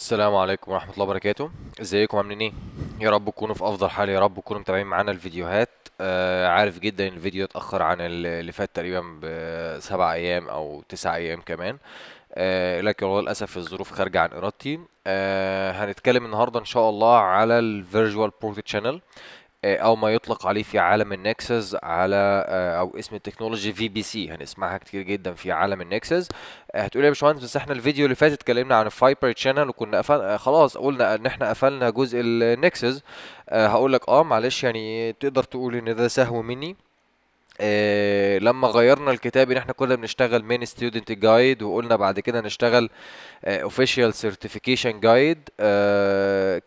السلام عليكم ورحمة الله وبركاته ازيكم عاملين ايه يا رب تكونوا في افضل حال يا رب تكونوا متابعين معانا الفيديوهات آه عارف جدا ان الفيديو اتاخر عن اللي فات تقريبا بسبع ايام او تسع ايام كمان آه لكن والله للاسف الظروف خارجه عن ارادتي آه هنتكلم النهارده ان شاء الله على الفيرجوال بروتي شانل آه، او ما يطلق عليه في عالم النكسس على آه، او اسم التكنولوجي في بي سي هنسمعها كتير جدا في عالم النكسس آه، هتقول يا باشمهندس بس احنا الفيديو اللي فات اتكلمنا عن الفايبر شانل وكنا قفل... خلاص قلنا ان احنا قفلنا جزء النكسس هقول لك اه معلش يعني تقدر تقول ان ده سهو مني إيه لما غيرنا الكتاب ان احنا كنا بنشتغل مين ستودنت جايد وقلنا بعد كده نشتغل اوفيشال سيرتيفيكيشن جايد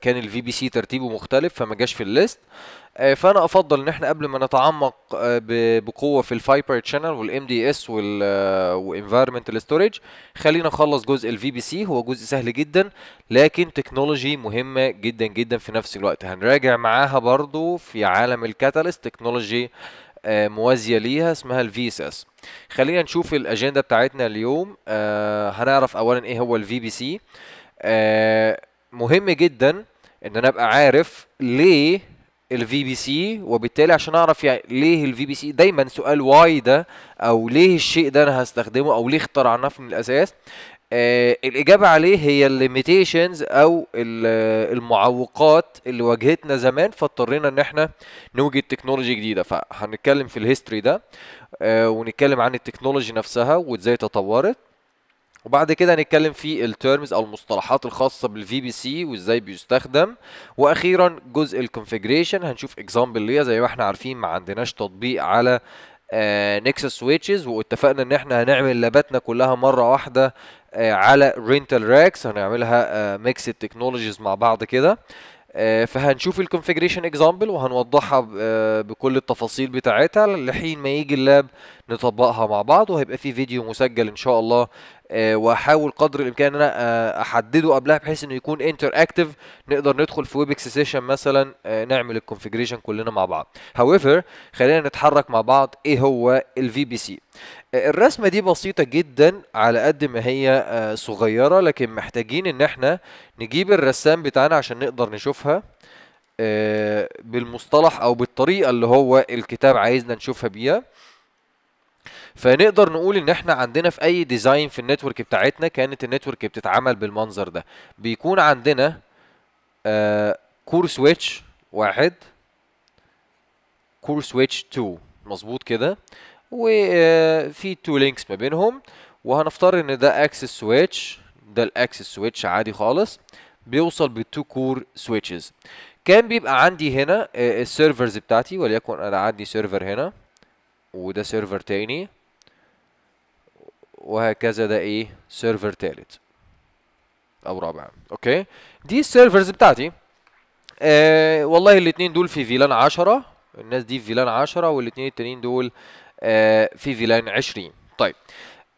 كان الفي بي سي ترتيبه مختلف فما جاش في الليست آه، فانا افضل ان احنا قبل ما نتعمق آه، بقوه في الفايبر تشانل والام دي اس والانفايرمنتال ستورج خلينا نخلص جزء الفي بي سي هو جزء سهل جدا لكن تكنولوجي مهمه جدا جدا في نفس الوقت هنراجع معاها برضو في عالم الكاتاليست تكنولوجي آه، موازيه ليها اسمها الفي خلينا نشوف الاجنده بتاعتنا اليوم آه، هنعرف اولا ايه هو الفي بي سي مهم جدا ان انا ابقى عارف ليه الفي بي سي وبالتالي عشان اعرف يعني ليه الفي بي سي دايما سؤال واي ده او ليه الشيء ده انا هستخدمه او ليه اخترعناه من الاساس آه الإجابة عليه هي الليميتيشنز أو المعوقات اللي واجهتنا زمان فاضطرينا إن إحنا نوجد تكنولوجي جديدة فهنتكلم في الهيستوري ده آه ونتكلم عن التكنولوجي نفسها وإزاي تطورت وبعد كده هنتكلم في التيرمز او المصطلحات الخاصه بالفي بي سي وازاي بيستخدم واخيرا جزء الكونفيجريشن هنشوف اكزامبل ليها زي ما احنا عارفين ما عندناش تطبيق على نكسس آه، سويتشز واتفقنا ان احنا هنعمل لاباتنا كلها مره واحده آه، على رينتال راكس هنعملها ميكس آه، تكنولوجيز مع بعض كده آه، فهنشوف الكونفيجريشن اكزامبل وهنوضحها بكل التفاصيل بتاعتها لحين ما يجي اللاب نطبقها مع بعض وهيبقى في فيديو مسجل ان شاء الله آه، واحاول قدر الامكان ان انا آه، احدده قبلها بحيث انه يكون انتر اكتف نقدر ندخل في ويبكس سيشن مثلا آه، نعمل الكونفجريشن كلنا مع بعض هاويفر خلينا نتحرك مع بعض ايه هو الفي بي سي الرسمه دي بسيطه جدا على قد ما هي صغيره لكن محتاجين ان احنا نجيب الرسام بتاعنا عشان نقدر نشوفها بالمصطلح او بالطريقه اللي هو الكتاب عايزنا نشوفها بيها فنقدر نقول ان احنا عندنا في اي ديزاين في النتورك بتاعتنا كانت النتورك بتتعمل بالمنظر ده بيكون عندنا كور آه، سويتش واحد كور سويتش 2 مظبوط كده وفي تو لينكس ما بينهم وهنفترض ان ده اكسس سويتش ده الاكسس سويتش عادي خالص بيوصل بالتو كور سويتشز كان بيبقى عندي هنا آه، السيرفرز بتاعتي وليكن انا عندي سيرفر هنا وده سيرفر تاني وهكذا ده ايه سيرفر تالت او رابع اوكي دي السيرفرز بتاعتي آه والله الاثنين دول في فيلان 10 الناس دي في فيلان 10 والاثنين التانيين دول آه في فيلان 20 طيب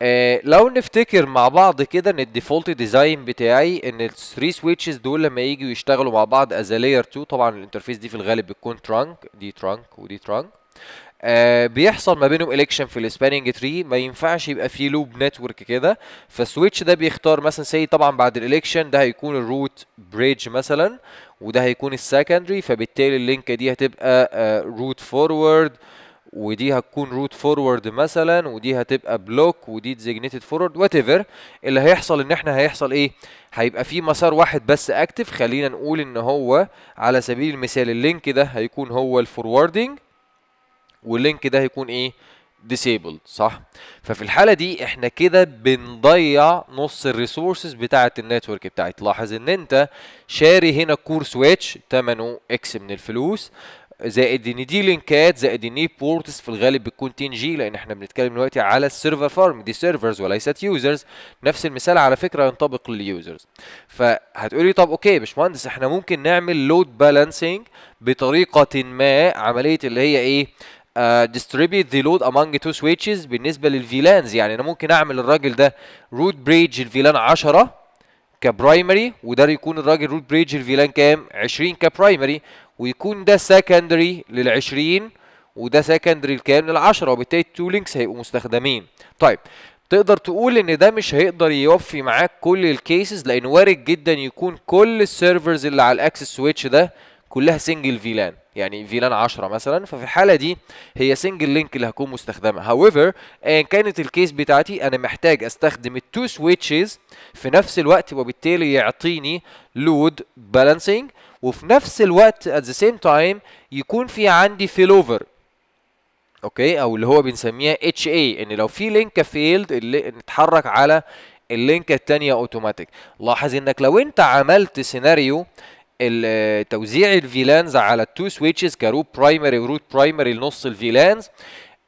آه لو نفتكر مع بعض كده ان الديفولت ديزاين بتاعي ان الثري سويتشز دول لما يجوا يشتغلوا مع بعض از لاير 2 طبعا الانترفيس دي في الغالب بتكون ترانك دي ترانك ودي ترانك آه بيحصل ما بينهم الكشن في السبانينج تري ما ينفعش يبقى في لوب نتورك كده فالسويتش ده بيختار مثلا سي طبعا بعد الالكشن ده هيكون الروت بريدج مثلا وده هيكون السكندري فبالتالي اللينكه دي هتبقى آه روت فورورد ودي هتكون روت فورورد مثلا ودي هتبقى بلوك ودي ديزيجنيتد فورورد وات ايفر اللي هيحصل ان احنا هيحصل ايه هيبقى في مسار واحد بس اكتف خلينا نقول ان هو على سبيل المثال اللينك ده هيكون هو الفوروردنج واللينك ده هيكون ايه disabled صح ففي الحاله دي احنا كده بنضيع نص الريسورسز بتاعه النتورك بتاعي تلاحظ ان انت شاري هنا كور سويتش ثمنه اكس من الفلوس زائد ان دي لينكات زائد ان بورتس في الغالب بتكون 10 جي لان احنا بنتكلم دلوقتي على السيرفر فارم دي سيرفرز وليست يوزرز نفس المثال على فكره ينطبق لليوزرز فهتقولي طب اوكي يا باشمهندس احنا ممكن نعمل لود بالانسنج بطريقه ما عمليه اللي هي ايه ديستريبيوت ذا لود امونج تو سويتشز بالنسبه للفيلانز يعني انا ممكن اعمل الراجل ده روت بريدج الفيلان 10 كبرايمري وده يكون الراجل روت بريدج الفيلان كام 20 كبرايمري ويكون ده سكندري لل 20 وده سكندري لكام لل 10 وبالتالي التو لينكس هيبقوا مستخدمين طيب تقدر تقول ان ده مش هيقدر يوفي معاك كل الكيسز لان وارد جدا يكون كل السيرفرز اللي على الاكسس سويتش ده كلها سنجل فيلان يعني فيلان 10 مثلا ففي الحاله دي هي سنجل لينك اللي هكون مستخدمه هاويفر ان كانت الكيس بتاعتي انا محتاج استخدم التو سويتشز في نفس الوقت وبالتالي يعطيني لود بالانسنج وفي نفس الوقت ات ذا سيم تايم يكون في عندي فيل اوفر اوكي او اللي هو بنسميها اتش اي ان لو في لينك فيلد اللي نتحرك على اللينكه الثانيه اوتوماتيك لاحظ انك لو انت عملت سيناريو آه توزيع الفيلانز على التو سويتشز كروت برايمري وروت برايمري لنص الفيلانز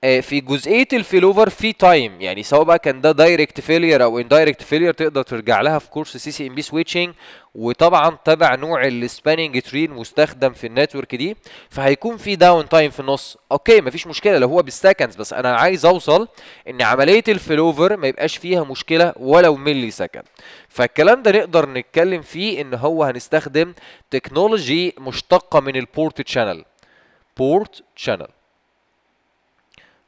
آه، في جزئيه الفيلوفر في تايم يعني سواء بقى كان ده دايركت فيلير او اندايركت فيلير تقدر ترجع لها في كورس سي سي ام بي سويتشنج وطبعا تبع نوع السباننج تري المستخدم في النتورك دي فهيكون في داون تايم في النص اوكي مفيش مشكله لو هو بالسكندز بس انا عايز اوصل ان عمليه الفيلوفر ما يبقاش فيها مشكله ولو ملي سكند فالكلام ده نقدر نتكلم فيه ان هو هنستخدم تكنولوجي مشتقه من البورت شانل بورت شانل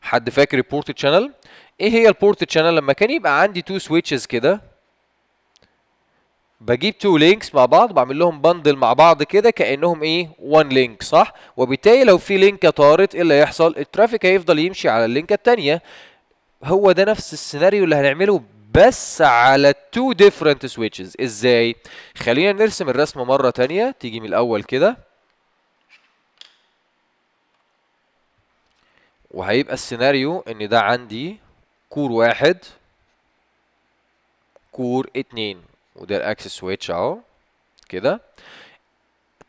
حد فاكر البورت تشانل ايه هي البورت شانل لما كان يبقى عندي تو سويتشز كده بجيب تو لينكس مع بعض بعمل لهم بندل مع بعض كده كانهم ايه وان لينك صح وبالتالي لو في لينكه طارت ايه اللي هيحصل الترافيك هيفضل يمشي على اللينكه الثانيه هو ده نفس السيناريو اللي هنعمله بس على تو ديفرنت سويتشز ازاي خلينا نرسم الرسمه مره ثانيه تيجي من الاول كده وهيبقى السيناريو ان ده عندي كور واحد كور اتنين وده الاكسس سويتش اهو كده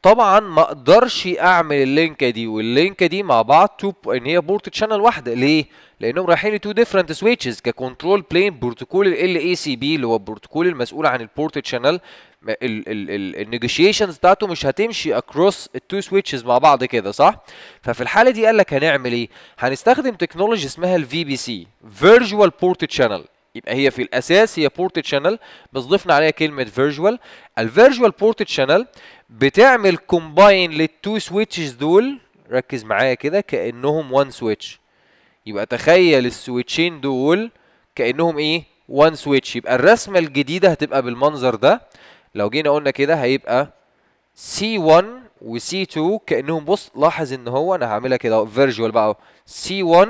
طبعا ما اقدرش اعمل اللينكه دي واللينكه دي مع بعض تو ان هي بورت شانل واحده ليه؟ لانهم رايحين لتو ديفرنت سويتشز ككنترول بلين بروتوكول ال اي سي بي اللي هو البروتوكول المسؤول عن البورت شانل النيجوشيشنز بتاعته مش هتمشي اكروس التو سويتشز مع بعض كده صح؟ ففي الحاله دي قال لك هنعمل ايه؟ هنستخدم تكنولوجي اسمها الفي بي سي فيرجوال بورت شانل يبقى هي في الاساس هي بورت شانل بس ضفنا عليها كلمه فيرجوال الفيرجوال بورت شانل بتعمل كومباين للتو سويتشز دول ركز معايا كده كانهم وان سويتش يبقى تخيل السويتشين دول كانهم ايه وان سويتش يبقى الرسمه الجديده هتبقى بالمنظر ده لو جينا قلنا كده هيبقى C1 و C2 كانهم بص لاحظ ان هو انا هعملها كده فيرجوال بقى C1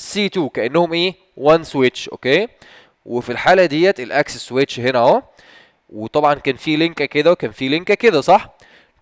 C2 كانهم ايه 1 سويتش اوكي وفي الحاله ديت الاكس سويتش هنا اهو وطبعا كان في لينكه كده وكان في لينكه كده صح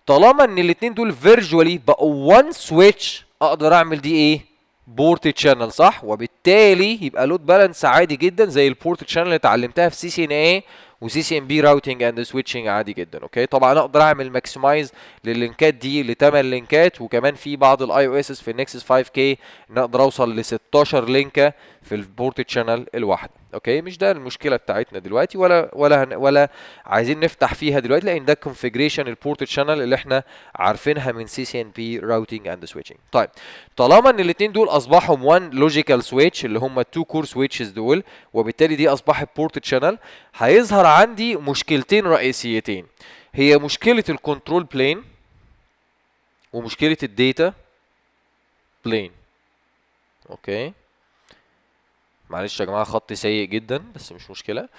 طالما ان الاثنين دول فيرجوالي بقوا 1 سويتش اقدر اعمل دي ايه بورت تشانل صح وبالتالي يبقى لود بالانس عادي جدا زي البورت تشانل اللي اتعلمتها في سي سي ان اي وسي سي ام بي راوتنج اند سويتشنج عادي جدا اوكي طبعا اقدر اعمل ماكسمايز لللينكات دي ل 8 لينكات وكمان في بعض الاي او اس في النكسس 5 كي نقدر اقدر اوصل ل 16 لينكه في البورت شانل الواحده اوكي مش ده المشكله بتاعتنا دلوقتي ولا ولا ولا عايزين نفتح فيها دلوقتي لان ده configuration البورت شانل اللي احنا عارفينها من سي سي ان بي راوتنج اند سويتشنج طيب طالما ان الاثنين دول اصبحوا 1 لوجيكال سويتش اللي هم التو كور سويتشز دول وبالتالي دي اصبحت بورت شانل هيظهر عندي مشكلتين رئيسيتين هي مشكله الكنترول بلين ومشكله الداتا بلين اوكي okay. معلش يا جماعه خط سيء جدا بس مش مشكله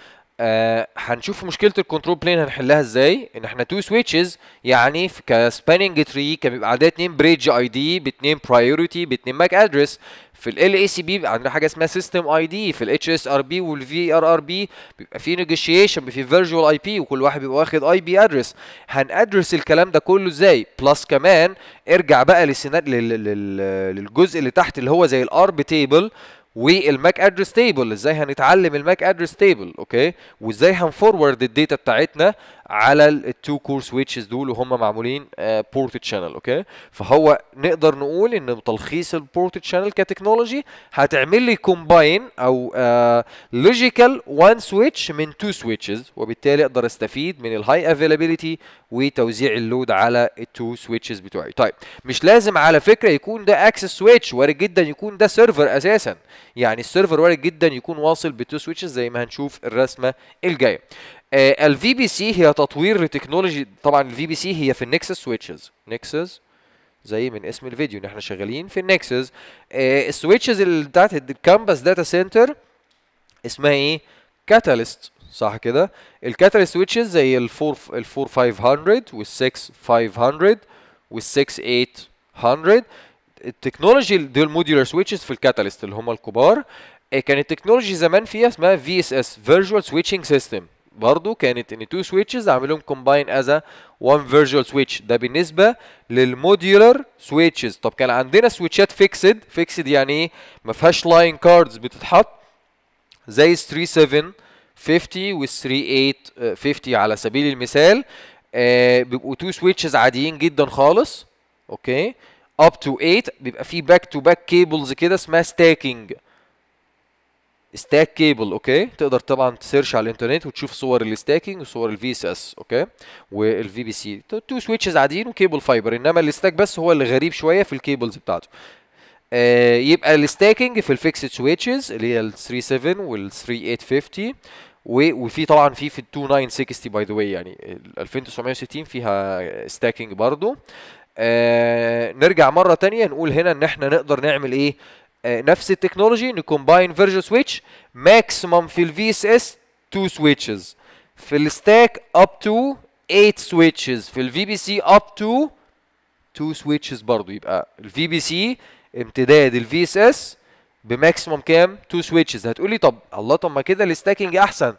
آه هنشوف مشكله الكنترول بلين هنحلها ازاي ان احنا تو سويتشز يعني في كسباننج تري كان بيبقى عندها اتنين بريدج اي دي باتنين برايورتي باتنين ماك ادرس في ال اي سي بي بيبقى عندنا حاجه اسمها سيستم اي دي في الاتش اس ار بي والفي ار ار بي بيبقى في نيجوشيشن في فيرجوال اي بي وكل واحد بيبقى واخد اي بي ادرس هنادرس الكلام ده كله ازاي بلس كمان ارجع بقى للجزء اللي تحت اللي هو زي الارب تيبل والماك ادرس تيبل ازاي هنتعلم الماك ادرس تيبل اوكي وازاي هنفورورد الداتا بتاعتنا على التو كور سويتشز دول وهم معمولين بورت شانل اوكي فهو نقدر نقول ان تلخيص البورت شانل كتكنولوجي هتعمل لي كومباين او لوجيكال وان سويتش من تو سويتشز وبالتالي اقدر استفيد من الهاي افيلابيلتي وتوزيع اللود على التو سويتشز بتوعي طيب مش لازم على فكره يكون ده اكسس سويتش وارد جدا يكون ده سيرفر اساسا يعني السيرفر وارد جدا يكون واصل بتو سويتشز زي ما هنشوف الرسمه الجايه الفي بي سي هي تطوير لتكنولوجي طبعا الفي بي سي هي في النكسس سويتشز نكسس زي من اسم الفيديو ان احنا شغالين في النكسس السويتشز اللي بتاعت الكامبس داتا سنتر اسمها ايه كاتاليست صح كده الكاتاليست سويتشز زي ال 4500 وال 6500 وال 6800 التكنولوجي دول موديولار سويتشز في الكاتاليست اللي هم الكبار آه، كانت التكنولوجي زمان فيها اسمها في اس اس فيرجوال سويتشنج سيستم برضو كانت ان تو سويتشز اعملهم كومباين از وان فيرجوال سويتش ده بالنسبه للموديولر سويتشز طب كان عندنا سويتشات فيكسد فيكسد يعني ايه ما فيهاش لاين كاردز بتتحط زي 3750 و 3850 على سبيل المثال آه بيبقوا تو سويتشز عاديين جدا خالص اوكي اب تو 8 بيبقى في باك تو باك كيبلز كده اسمها ستاكينج ستاك كيبل اوكي تقدر طبعا تسيرش على الانترنت وتشوف صور الستاكينج وصور الفي اس اس اوكي والفي بي سي تو سويتشز عاديين وكيبل فايبر انما الستاك بس هو اللي غريب شويه في الكيبلز بتاعته آه يبقى الستاكينج في الفيكسد سويتشز اللي هي ال 37 وال 3850 وفي طبعا في في ال 2960 باي ذا واي يعني ال 2960 فيها ستاكينج برضو آه نرجع مره تانية نقول هنا ان احنا نقدر نعمل ايه آه، نفس التكنولوجي نكومباين فيرجن سويتش ماكسيمم في الفي اس اس 2 سويتشز في الستاك اب تو 8 سويتشز في الفي بي سي اب تو 2 سويتشز برضه يبقى الفي بي سي امتداد الفي اس اس بماكسيموم كام 2 سويتشز هتقولي طب الله طب ما كده الستاكينج احسن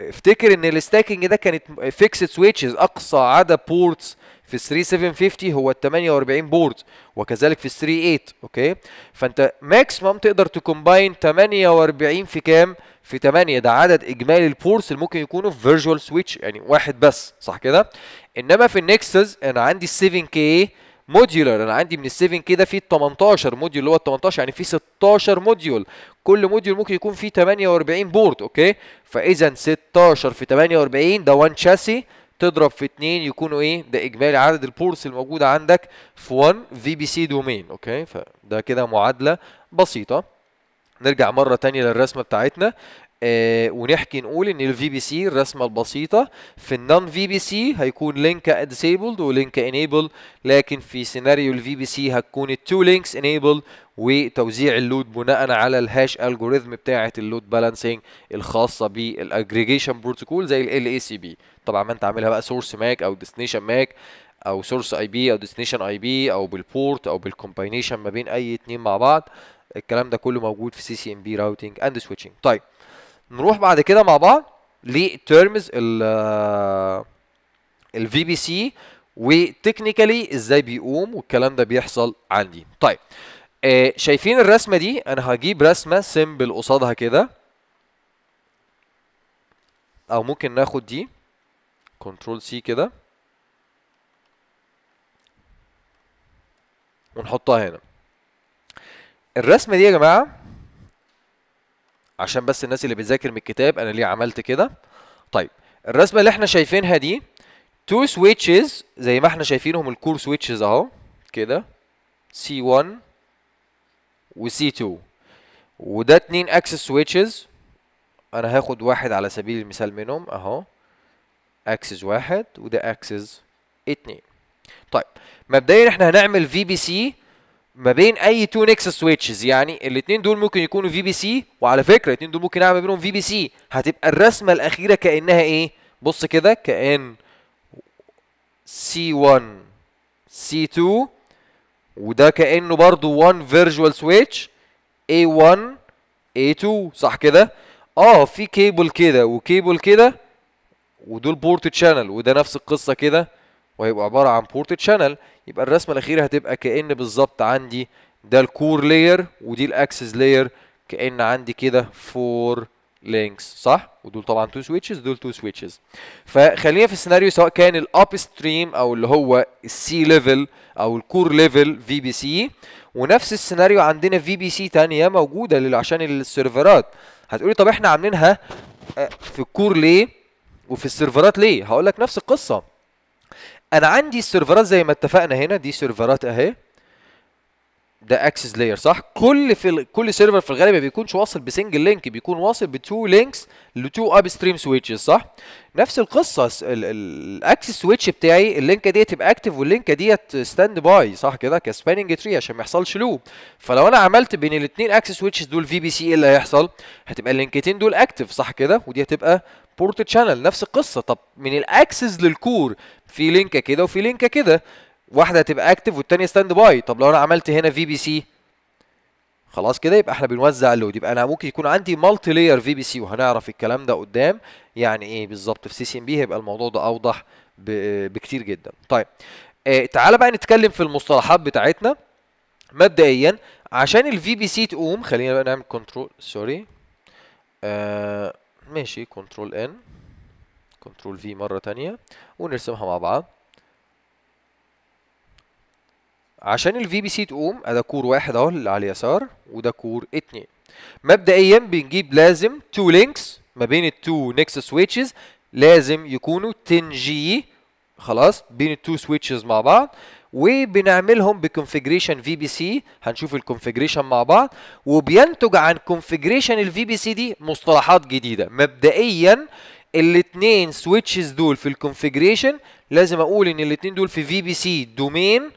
افتكر ان الستاكينج ده كانت فيكسد سويتشز اقصى عدد بورتس في ال 3750 هو ال 48 بورد وكذلك في ال 38 اوكي فانت ماكسيمم تقدر تكومباين 48 في كام في 8 ده عدد اجمالي البورتس اللي ممكن يكونوا في فيرجوال سويتش يعني واحد بس صح كده انما في النكسس انا عندي 7 كي موديولر انا عندي من ال 7 كي ده في 18 موديول اللي هو ال 18 يعني في 16 موديول كل موديول ممكن يكون فيه 48 بورد اوكي فاذا 16 في 48 ده 1 شاسي تضرب في 2 يكونوا ايه ده اجمالي عدد البورس الموجوده عندك في 1 في بي سي دومين اوكي فده كده معادله بسيطه نرجع مره تانية للرسمه بتاعتنا آه ونحكي نقول ان الفي بي سي الرسمه البسيطه في النون في بي سي هيكون لينك ديسيبلد ولينك انيبل لكن في سيناريو الفي بي سي هتكون التو لينكس انيبل وتوزيع اللود بناء على الهاش الجوريزم بتاعه اللود بالانسنج الخاصه بالاجريجيشن بروتوكول زي ال اي سي بي طبعا ما انت عاملها بقى سورس ماك او ديستنيشن ماك او سورس اي بي او ديستنيشن اي بي او بالبورت او بالكومباينيشن ما بين اي اتنين مع بعض الكلام ده كله موجود في سي سي ام بي راوتنج اند سويتشنج طيب نروح بعد كده مع بعض لترمز ال ال في بي سي وتكنيكالي ازاي بيقوم والكلام ده بيحصل عندي طيب آه، شايفين الرسمة دي أنا هجيب رسمة سيمبل قصادها كده أو ممكن ناخد دي كنترول سي كده ونحطها هنا الرسمة دي يا جماعة عشان بس الناس اللي بتذاكر من الكتاب أنا ليه عملت كده طيب الرسمة اللي احنا شايفينها دي تو سويتشز زي ما احنا شايفينهم الكور سويتشز اهو كده C1 وسي 2 وده اتنين اكسس سويتشز انا هاخد واحد على سبيل المثال منهم اهو اكسس واحد وده اكسس اتنين طيب مبدئيا احنا هنعمل في بي سي ما بين اي تو نكسس سويتشز يعني الاثنين دول ممكن يكونوا في بي سي وعلى فكره الاثنين دول ممكن اعمل بينهم في بي سي هتبقى الرسمه الاخيره كانها ايه بص كده كان سي 1 سي 2 وده كانه برضو 1 فيرجوال سويتش A1 A2 صح كده اه في كيبل كده وكيبل كده ودول بورت تشانل وده نفس القصه كده وهيبقى عباره عن بورت تشانل يبقى الرسمه الاخيره هتبقى كان بالظبط عندي ده الكور لاير ودي الاكسس لاير كان عندي كده 4 لينكس صح ودول طبعا تو سويتشز دول تو سويتشز فخلينا في السيناريو سواء كان الاب ستريم او اللي هو السي ليفل او الكور ليفل في بي سي ونفس السيناريو عندنا في بي سي ثانيه موجوده عشان السيرفرات هتقولي طب احنا عاملينها آه، في الكور ليه وفي السيرفرات ليه هقول لك نفس القصه انا عندي السيرفرات زي ما اتفقنا هنا دي سيرفرات اهي ده اكسس لاير صح كل في ال... كل سيرفر في الغالب ما بيكونش واصل بسنجل لينك بيكون واصل بتو لينكس لتو اب ستريم سويتشز صح نفس القصه الاكسس سويتش بتاعي اللينكه ديت تبقى اكتف واللينكه ديت ستاند باي صح كده كسباننج تري عشان ما يحصلش لوب فلو انا عملت بين الاثنين اكسس سويتشز دول في بي سي ايه اللي هيحصل هتبقى اللينكتين دول اكتف صح كده ودي هتبقى بورت شانل نفس القصه طب من الاكسس للكور في لينكه كده وفي لينكه كده واحده هتبقى اكتف والثانيه ستاند باي طب لو انا عملت هنا في بي سي خلاص كده يبقى احنا بنوزع اللود يبقى انا ممكن يكون عندي مالتي لاير في بي سي وهنعرف الكلام ده قدام يعني ايه بالظبط في سي سي ام بي هيبقى الموضوع ده اوضح بكتير جدا طيب آه تعالى بقى نتكلم في المصطلحات بتاعتنا مبدئيا عشان الفي بي سي تقوم خلينا بقى نعمل كنترول سوري آه ماشي كنترول ان كنترول في مره تانية ونرسمها مع بعض عشان الفي بي سي تقوم ده كور واحد اهو اللي على اليسار وده كور اتنين مبدئيا بنجيب لازم تو لينكس ما بين التو نكس سويتشز لازم يكونوا 10 جي خلاص بين التو سويتشز مع بعض وبنعملهم بكونفجريشن في بي سي هنشوف الكونفجريشن مع بعض وبينتج عن كونفجريشن الفي بي سي دي مصطلحات جديده مبدئيا الاثنين سويتشز دول في الكونفجريشن لازم اقول ان الاثنين دول في في بي سي دومين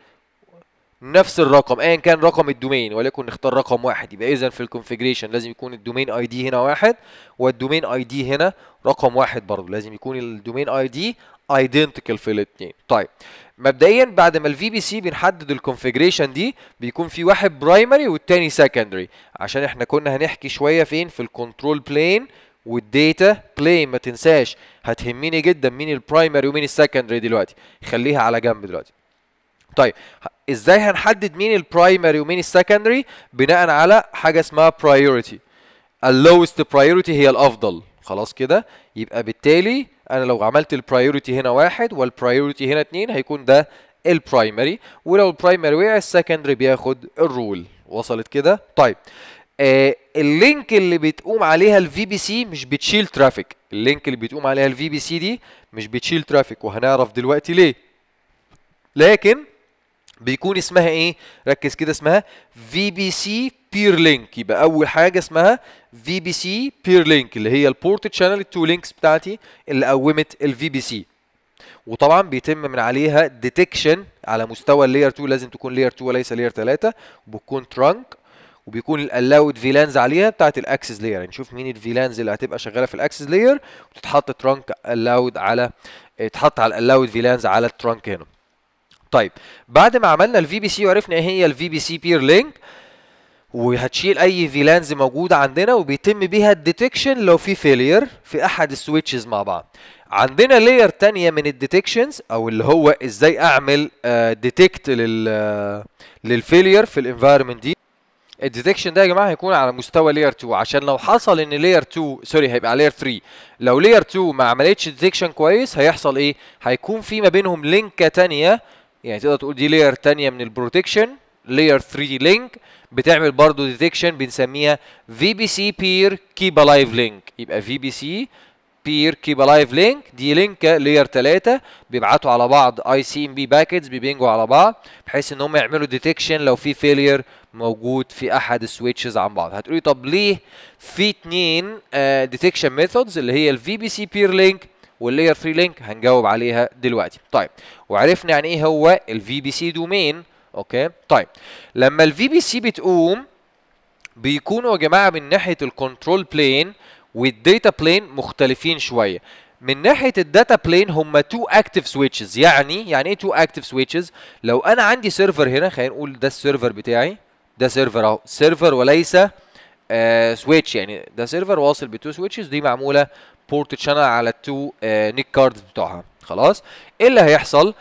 نفس الرقم ايا كان رقم الدومين ولكن نختار رقم واحد يبقى اذا في الكونفيجريشن لازم يكون الدومين اي دي هنا واحد والدومين اي دي هنا رقم واحد برضه لازم يكون الدومين اي دي ايدنتيكال في الاثنين طيب مبدئيا بعد ما الفي بي سي بنحدد الكونفيجريشن دي بيكون في واحد برايمري والتاني سكندري عشان احنا كنا هنحكي شويه فين في الكنترول بلين والديتا بلين ما تنساش هتهمني جدا مين البرايمري ومين السكندري دلوقتي خليها على جنب دلوقتي طيب ازاي هنحدد مين البرايمري ومين السكندري بناء على حاجه اسمها برايورتي اللوست برايورتي هي الافضل خلاص كده يبقى بالتالي انا لو عملت البرايورتي هنا واحد والبرايورتي هنا اتنين هيكون ده البرايمري ولو البرايمري وقع السكندري بياخد الرول وصلت كده طيب آه اللينك اللي بتقوم عليها الفي بي سي مش بتشيل ترافيك اللينك اللي بتقوم عليها الفي بي سي دي مش بتشيل ترافيك وهنعرف دلوقتي ليه لكن بيكون اسمها ايه ركز كده اسمها في بي سي بير لينك يبقى اول حاجه اسمها في بي سي بير لينك اللي هي البورت شانل التو لينكس بتاعتي اللي قومت الفي بي سي وطبعا بيتم من عليها ديتكشن على مستوى اللاير 2 لازم تكون لاير 2 وليس لاير 3 وبتكون ترانك وبيكون الالاود فيلانز عليها بتاعت الاكسس لاير نشوف مين الفيلانز اللي هتبقى شغاله في الاكسس لاير وتتحط ترانك الاود على اه، تتحط على الالاود فيلانز على الترانك هنا طيب بعد ما عملنا الفي بي سي وعرفنا ايه هي الفي بي سي بير لينك وهتشيل اي فيلانز موجوده عندنا وبيتم بيها الديتكشن لو في فيلير في احد السويتشز مع بعض عندنا لاير تانية من الديتكشنز او اللي هو ازاي اعمل ديتكت آه، لل آه، للفيلير في الانفايرمنت دي الديتكشن ده يا جماعه هيكون على مستوى لاير 2 عشان لو حصل ان لاير 2 سوري هيبقى لاير 3 لو لاير 2 ما عملتش ديتكشن كويس هيحصل ايه هيكون في ما بينهم لينكه تانية يعني تقدر تقول دي لاير تانية من البروتكشن لاير 3 لينك بتعمل برضه ديتكشن بنسميها في بي سي بير كيب الايف لينك يبقى في بي سي بير كيب الايف لينك دي لينك لاير 3 بيبعتوا على بعض اي سي ام بي باكيتس بيبينجوا على بعض بحيث ان هم يعملوا ديتكشن لو في فيلير موجود في احد السويتشز عن بعض هتقولي طب ليه في اتنين ديتكشن آه، ميثودز اللي هي الفي بي سي بير لينك واللاير 3 لينك هنجاوب عليها دلوقتي طيب وعرفنا يعني ايه هو الفي بي سي دومين اوكي طيب لما الفي بي سي بتقوم بيكونوا يا جماعه من ناحيه الكنترول بلين والديتا بلين مختلفين شويه من ناحيه الداتا بلين هم تو اكتف سويتشز يعني يعني ايه تو اكتف سويتشز لو انا عندي سيرفر هنا خلينا نقول ده السيرفر بتاعي ده سيرفر اهو سيرفر وليس آه سويتش يعني ده سيرفر واصل بتو سويتشز دي معموله بورت شانل على التو آه، نيك كاردز بتوعها خلاص ايه اللي هيحصل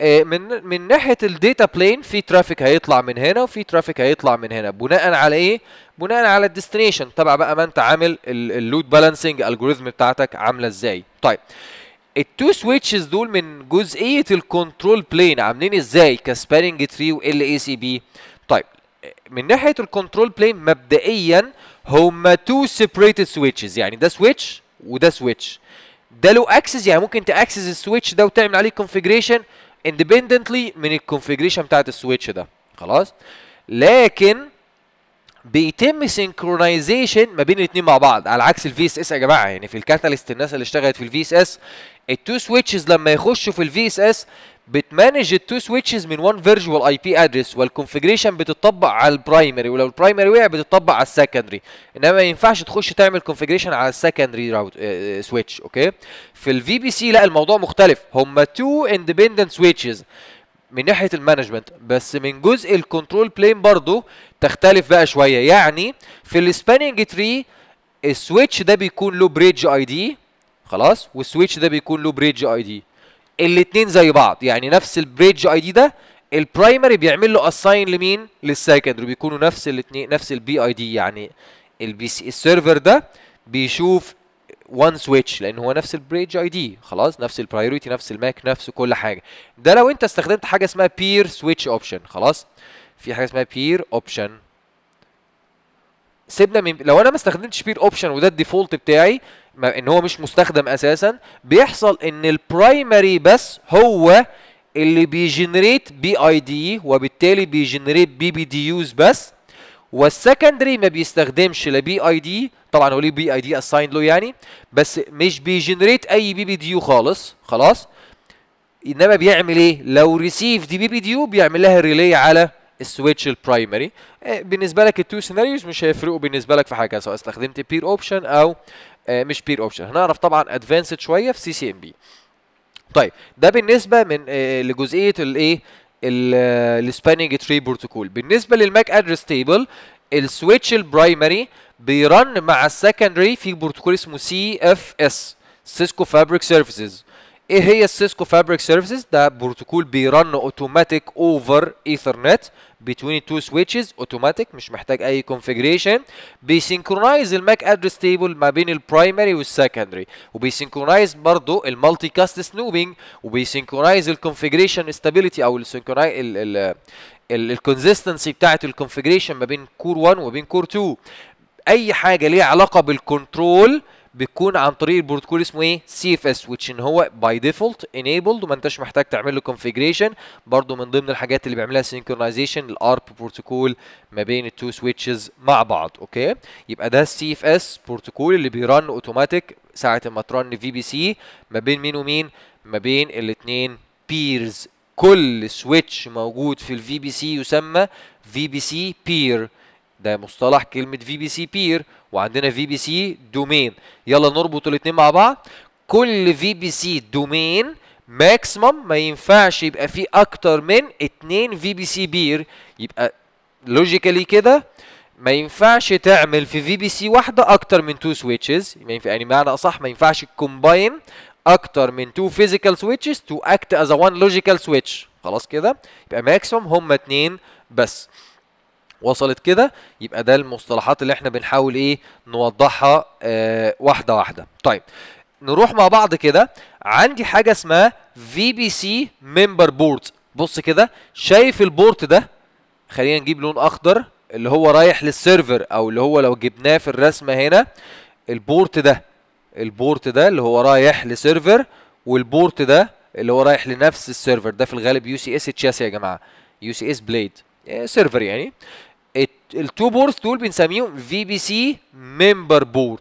آه، من من ناحيه الداتا بلين في ترافيك هيطلع من هنا وفي ترافيك هيطلع من هنا بناء على ايه بناء على الديستنيشن تبع بقى ما انت عامل اللود بالانسنج الجوريزم بتاعتك عامله ازاي طيب التو سويتشز دول من جزئيه الكنترول بلين عاملين ازاي كسباننج تري وال اي سي بي طيب من ناحيه الكنترول بلين مبدئيا هما تو سيبريتد سويتشز يعني ده سويتش وده سويتش ده له اكسس يعني ممكن تاكسس السويتش ده وتعمل عليه كونفيجريشن اندبندنتلي من الكونفيجريشن بتاعت السويتش ده خلاص لكن بيتم سينكرونايزيشن ما بين الاثنين مع بعض على عكس الفي اس اس يا جماعه يعني في الكاتاليست الناس اللي اشتغلت في الفي اس اس التو سويتشز لما يخشوا في الفي اس اس بتمانج التو سويتشز من وان فيرجوال اي بي ادرس والكونفجريشن بتطبق على البرايمري ولو البرايمري وقع بتطبق على السكندري انما ما ينفعش تخش تعمل كونفجريشن على السكندري راوت سويتش اوكي في الفي بي سي لا الموضوع مختلف هما تو اندبندنت سويتشز من ناحيه المانجمنت بس من جزء الكنترول بلين برضه تختلف بقى شويه يعني في السبانينج تري السويتش ده بيكون له بريدج اي دي خلاص والسويتش ده بيكون له بريدج اي دي الاثنين زي بعض يعني نفس البريدج اي دي ده البرايمري بيعمل له اساين لمين للسكندري بيكونوا نفس الاثنين نفس البي اي دي يعني البي سي السيرفر ده بيشوف وان سويتش لان هو نفس البريدج اي دي خلاص نفس البرايوريتي نفس الماك نفس كل حاجه ده لو انت استخدمت حاجه اسمها بير سويتش اوبشن خلاص في حاجه اسمها بير اوبشن سيبنا من لو انا ما استخدمتش بير اوبشن وده الديفولت بتاعي ان هو مش مستخدم اساسا بيحصل ان البرايمري بس هو اللي بيجنريت بي اي دي وبالتالي بيجنريت بي بي دي يوز بس والسكندري ما بيستخدمش لا بي اي دي طبعا هو ليه بي اي دي اساين له يعني بس مش بيجنريت اي بي بي دي يو خالص خلاص انما بيعمل ايه لو ريسيف دي بي بي دي يو بيعمل لها ريلي على السويتش البرايمري آه، بالنسبه لك التو سيناريوز مش هيفرقوا بالنسبه لك في حاجه سواء استخدمت بير اوبشن او آه، مش بير اوبشن هنعرف طبعا ادفانسد شويه في سي سي ام بي طيب ده بالنسبه من آه، لجزئيه الايه السباننج تري بروتوكول بالنسبه للماك ادرس تيبل السويتش البرايمري بيرن مع السكندري في بروتوكول اسمه سي اف اس سيسكو فابريك سيرفيسز ايه هي السيسكو فابريك سيرفيسز ده بروتوكول بيرن اوتوماتيك اوفر ايثرنت between two switches اوتوماتيك مش محتاج اي configuration بيسينكرونايز الماك ادرس تيبل ما بين البرايمري والسكندري وبيسينكرونايز برضه المالتي كاست سنوبنج وبيسينكرونايز الكونفجريشن ستابيليتي او السينكرونايز الكونسيستنسي بتاعه الكونفجريشن ما بين كور 1 وبين كور 2 اي حاجه ليها علاقه بالكنترول بتكون عن طريق البروتوكول اسمه ايه سي اف اس which ان هو باي ديفولت انيبلد وما انتش محتاج تعمل له كونفيجريشن برضو من ضمن الحاجات اللي بيعملها سينكرونايزيشن الارب بروتوكول ما بين التو سويتشز مع بعض اوكي يبقى ده السي اف اس بروتوكول اللي بيرن اوتوماتيك ساعه ما ترن في بي سي ما بين مين ومين ما بين الاثنين بيرز كل سويتش موجود في الفي بي سي يسمى في بي سي بير ده مصطلح كلمه في بي سي بير وعندنا في بي سي دومين يلا نربط الاثنين مع بعض كل في بي سي دومين ماكسيمم ما ينفعش يبقى فيه اكتر من اتنين في بي سي بير يبقى لوجيكالي كده ما ينفعش تعمل في في بي سي واحده اكتر من تو سويتشز يعني معنى اصح ما ينفعش تكومباين اكتر من تو فيزيكال سويتشز تو اكت از ا وان لوجيكال سويتش خلاص كده يبقى ماكسيمم هم اتنين بس وصلت كده يبقى ده المصطلحات اللي احنا بنحاول ايه نوضحها اه واحده واحده طيب نروح مع بعض كده عندي حاجه اسمها في بي سي ممبر بورد بص كده شايف البورت ده خلينا نجيب لون اخضر اللي هو رايح للسيرفر او اللي هو لو جبناه في الرسمه هنا البورت ده البورت ده اللي هو رايح لسيرفر والبورت ده اللي هو رايح لنفس السيرفر ده في الغالب يو سي اس تشاسي يا جماعه يو سي اس بليد سيرفر آه، يعني التو بوردز دول بنسميهم في بي سي ممبر بورد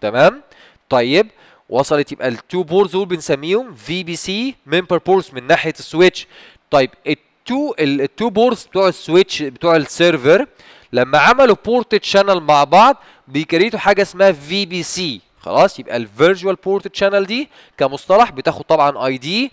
تمام طيب وصلت يبقى التو بوردز دول بنسميهم في بي سي ممبر بورت من ناحيه السويتش طيب التو التو بوردز بتوع السويتش بتوع السيرفر لما عملوا بورت شانل مع بعض بيكريتوا حاجه اسمها في بي سي خلاص يبقى الفيرجوال بورت شانل دي كمصطلح بتاخد طبعا اي دي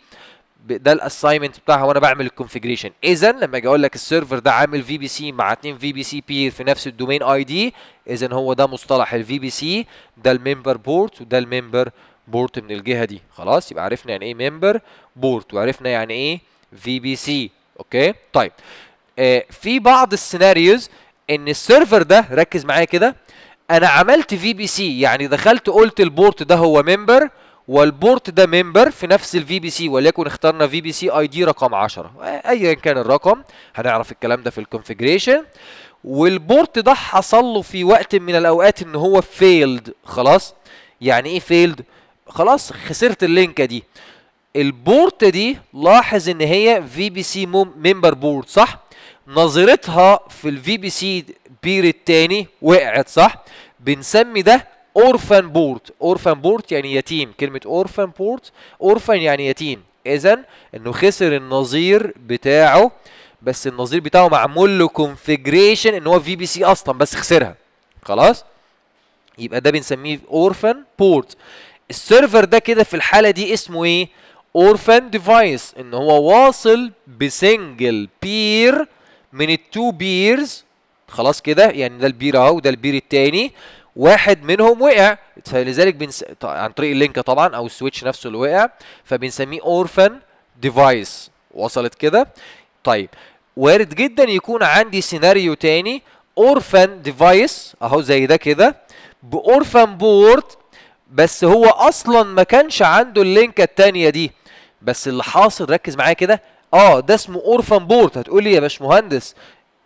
ده الاساينمنت بتاعها وانا بعمل الكونفجريشن اذا لما اجي اقول لك السيرفر ده عامل في بي سي مع اثنين في بي سي بير في نفس الدومين اي دي اذا هو ده مصطلح الفي بي سي ده الممبر بورت وده الممبر بورت من الجهه دي خلاص يبقى عرفنا يعني ايه ممبر بورت وعرفنا يعني ايه في بي سي اوكي طيب آه في بعض السيناريوز ان السيرفر ده ركز معايا كده انا عملت في بي سي يعني دخلت قلت البورت ده هو ممبر والبورت ده ممبر في نفس الفي بي سي وليكن اخترنا في بي سي اي دي رقم 10 ايا كان الرقم هنعرف الكلام ده في الكونفجريشن والبورت ده حصل له في وقت من الاوقات ان هو فيلد خلاص يعني ايه فيلد خلاص خسرت اللينكه دي البورت دي لاحظ ان هي في بي سي ممبر بورت صح نظرتها في الفي بي سي بير الثاني وقعت صح بنسمي ده اورفان بورت اورفان بورت يعني يتيم كلمه اورفان بورت اورفان يعني يتيم اذا انه خسر النظير بتاعه بس النظير بتاعه معمول له كونفيجريشن ان هو في بي سي اصلا بس خسرها خلاص يبقى ده بنسميه اورفان بورت السيرفر ده كده في الحاله دي اسمه ايه اورفان ديفايس ان هو واصل بسنجل بير من التو بيرز خلاص كده يعني ده البير اهو وده البير التاني واحد منهم وقع فلذلك بنس... عن طريق اللينك طبعا او السويتش نفسه اللي وقع فبنسميه اورفن ديفايس وصلت كده طيب وارد جدا يكون عندي سيناريو تاني اورفن ديفايس اهو زي ده كده باورفن بورد بس هو اصلا ما كانش عنده اللينكه التانيه دي بس اللي حاصل ركز معايا كده اه ده اسمه اورفن بورد هتقول لي يا باشمهندس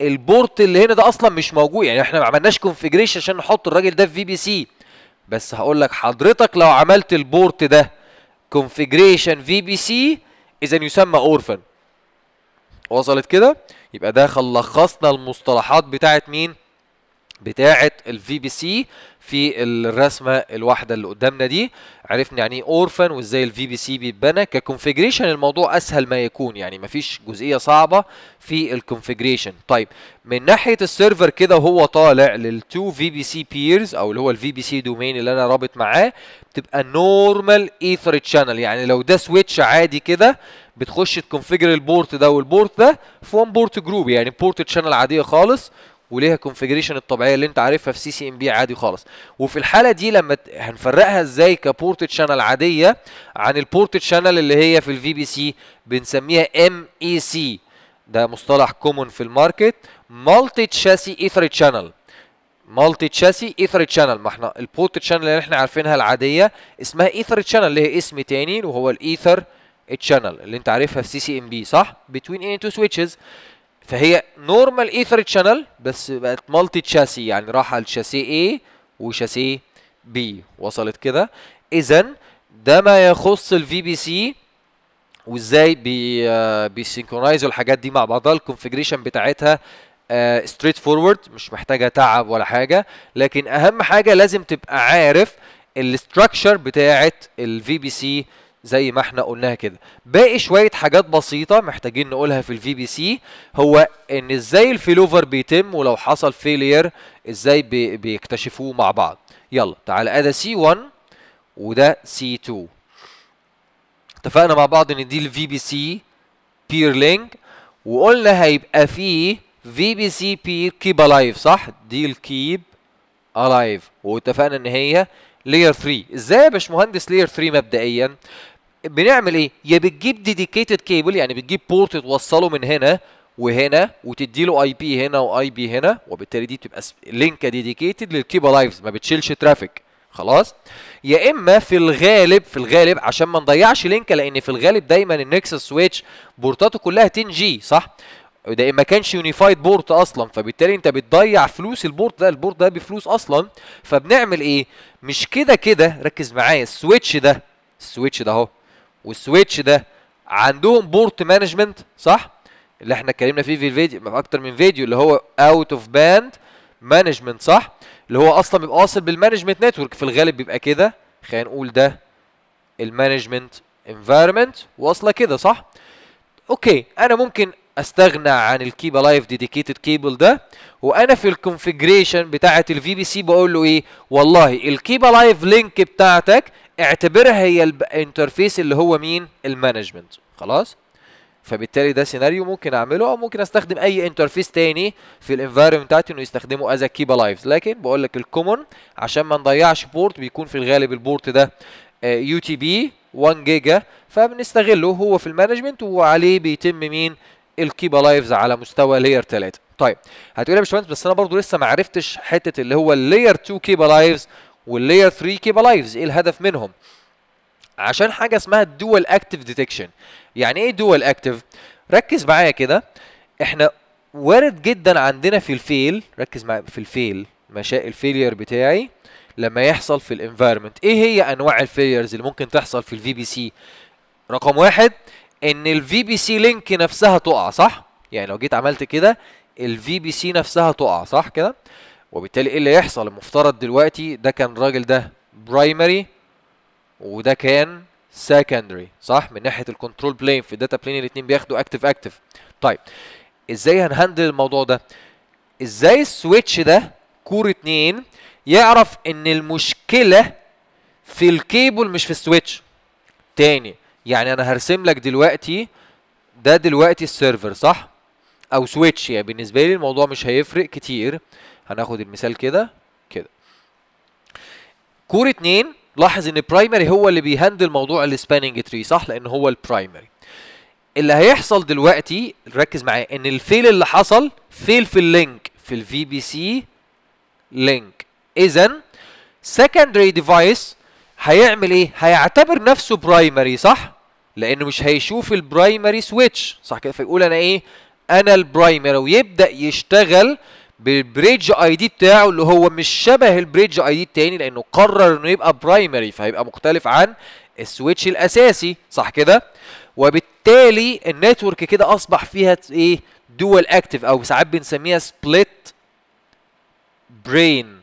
البورت اللي هنا ده اصلا مش موجود يعني احنا ما عملناش كونفيجريشن عشان نحط الراجل ده في في بي سي بس هقول لك حضرتك لو عملت البورت ده كونفيجريشن في بي سي اذا يسمى اورفن وصلت كده يبقى ده لخصنا المصطلحات بتاعت مين بتاعه الفي بي سي في الرسمه الواحده اللي قدامنا دي عرفنا يعني ايه اورفن وازاي الفي بي سي بيتبنى ككونفيجريشن الموضوع اسهل ما يكون يعني مفيش جزئيه صعبه في الكونفيجريشن طيب من ناحيه السيرفر كده وهو طالع للتو في بي سي بيرز او اللي هو الفي بي سي دومين اللي انا رابط معاه بتبقى نورمال ايثر شانل يعني لو ده سويتش عادي كده بتخش تكونفيجر البورت ده والبورت ده في وان بورت جروب يعني بورت شانل عاديه خالص وليها كونفجريشن الطبيعيه اللي انت عارفها في سي سي ام بي عادي خالص وفي الحاله دي لما هنفرقها ازاي كبورت شانل عاديه عن البورت شانل اللي هي في الفي بي سي بنسميها ام اي سي ده مصطلح كومون في الماركت مالتي تشاسي ايثر شانل مالتي تشاسي ايثر شانل ما احنا البورت شانل اللي احنا عارفينها العاديه اسمها ايثر e شانل اللي هي اسم تاني وهو الايثر الشانل e اللي انت عارفها في سي سي ام بي صح بتوين ان تو سويتشز فهي نورمال ايثر شانل بس بقت مالتي تشاسي يعني راح على الشاسيه اي وشاسيه بي وصلت كده اذا ده ما يخص الفي بي سي وازاي بي آه، بيسينكرونايزوا الحاجات دي مع بعضها الكونفجريشن بتاعتها ستريت آه، فورورد مش محتاجه تعب ولا حاجه لكن اهم حاجه لازم تبقى عارف الاستراكشر بتاعت الفي بي سي زي ما احنا قلناها كده باقي شويه حاجات بسيطه محتاجين نقولها في الفي بي سي هو ان ازاي الفيلوفر بيتم ولو حصل فيلير ازاي بي بيكتشفوه مع بعض يلا تعالى ادي سي 1 وده سي 2 اتفقنا مع بعض ان دي الفي بي سي بير لينك وقلنا هيبقى فيه في بي سي بير كيب الايف صح دي الكيب الايف واتفقنا ان هي لير 3 ازاي يا باشمهندس لير 3 مبدئيا بنعمل ايه يا بتجيب ديديكيتد كيبل يعني بتجيب بورت توصله من هنا وهنا وتدي له اي بي هنا واي بي هنا وبالتالي دي بتبقى لينكه ديديكيتد للكيب الايفز ما بتشيلش ترافيك خلاص يا اما في الغالب في الغالب عشان ما نضيعش لينك لان في الغالب دايما النكسس سويتش بورتاته كلها 10 جي صح ده إيه، ما كانش يونيفايد بورت اصلا فبالتالي انت بتضيع فلوس البورت ده البورت ده بفلوس اصلا فبنعمل ايه مش كده كده ركز معايا السويتش ده السويتش ده اهو والسويتش ده عندهم بورت مانجمنت صح اللي احنا اتكلمنا فيه في الفيديو في اكتر من فيديو اللي هو اوت اوف باند مانجمنت صح اللي هو اصلا بيبقى واصل بالمانجمنت نتورك في الغالب بيبقى كده خلينا نقول ده المانجمنت انفايرمنت واصله كده صح اوكي انا ممكن استغنى عن الكيب الايف ديديكيتد كيبل ده وانا في الكونفجريشن بتاعه الفي بي سي بقول له ايه والله الكيب الايف لينك بتاعتك اعتبرها هي الانترفيس اللي هو مين المانجمنت خلاص فبالتالي ده سيناريو ممكن اعمله او ممكن استخدم اي انترفيس تاني في الانفايرمنت بتاعتي انه يستخدمه از كيب لايف لكن بقول لك الكومون عشان ما نضيعش بورت بيكون في الغالب البورت ده يو تي بي 1 جيجا فبنستغله هو في المانجمنت وعليه بيتم مين الكيبا لايفز على مستوى لير 3 طيب هتقول يا باشمهندس بس انا برضو لسه ما عرفتش حته اللي هو اللاير 2 كيبا لايفز واللاير 3 كيبا لايفز ايه الهدف منهم عشان حاجه اسمها الدول اكتف ديتكشن يعني ايه دول اكتف ركز معايا كده احنا وارد جدا عندنا في الفيل ركز معايا في الفيل مشاء الفيلير بتاعي لما يحصل في الانفايرمنت ايه هي انواع الفيليرز اللي ممكن تحصل في الفي بي سي رقم واحد ان الفي بي سي لينك نفسها تقع صح يعني لو جيت عملت كده الفي بي سي نفسها تقع صح كده وبالتالي ايه اللي يحصل المفترض دلوقتي ده كان الراجل ده برايمري وده كان سكندري صح من ناحيه الكنترول بلين في الداتا بلين الاثنين بياخدوا اكتف اكتف طيب ازاي هنهندل الموضوع ده ازاي السويتش ده كور 2 يعرف ان المشكله في الكيبل مش في السويتش تاني يعني انا هرسم لك دلوقتي ده دلوقتي السيرفر صح او سويتش يعني بالنسبه لي الموضوع مش هيفرق كتير هناخد المثال كده كده كور 2 لاحظ ان البرايمري هو اللي بيهندل موضوع السباننج تري صح لان هو البرايمري اللي هيحصل دلوقتي ركز معايا ان الفيل اللي حصل فيل في اللينك في الفي بي سي لينك اذا سكندري ديفايس هيعمل ايه؟ هيعتبر نفسه برايمري صح؟ لانه مش هيشوف البرايمري سويتش صح كده فيقول انا ايه؟ انا البرايمري ويبدا يشتغل بالبريدج اي دي بتاعه اللي هو مش شبه البريدج اي دي التاني لانه قرر انه يبقى برايمري فهيبقى مختلف عن السويتش الاساسي صح كده؟ وبالتالي النتورك كده اصبح فيها ايه؟ دول اكتف او ساعات بنسميها سبليت برين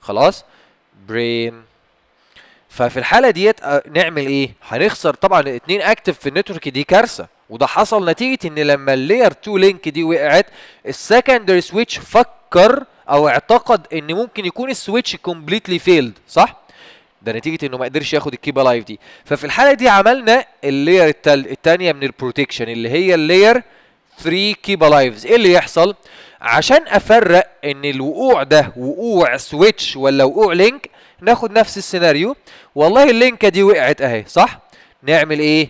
خلاص؟ برين ففي الحاله ديت آه، نعمل ايه هنخسر طبعا اتنين اكتف في النتورك دي كارثه وده حصل نتيجه ان لما اللاير 2 لينك دي وقعت السكندري سويتش فكر او اعتقد ان ممكن يكون السويتش كومبليتلي فيلد صح ده نتيجه انه ما قدرش ياخد الكيب الايف دي ففي الحاله دي عملنا اللاير الثانيه من البروتكشن اللي هي اللاير 3 كيب الايفز ايه اللي يحصل عشان افرق ان الوقوع ده وقوع سويتش ولا وقوع لينك ناخد نفس السيناريو والله اللينكه دي وقعت اهي صح نعمل ايه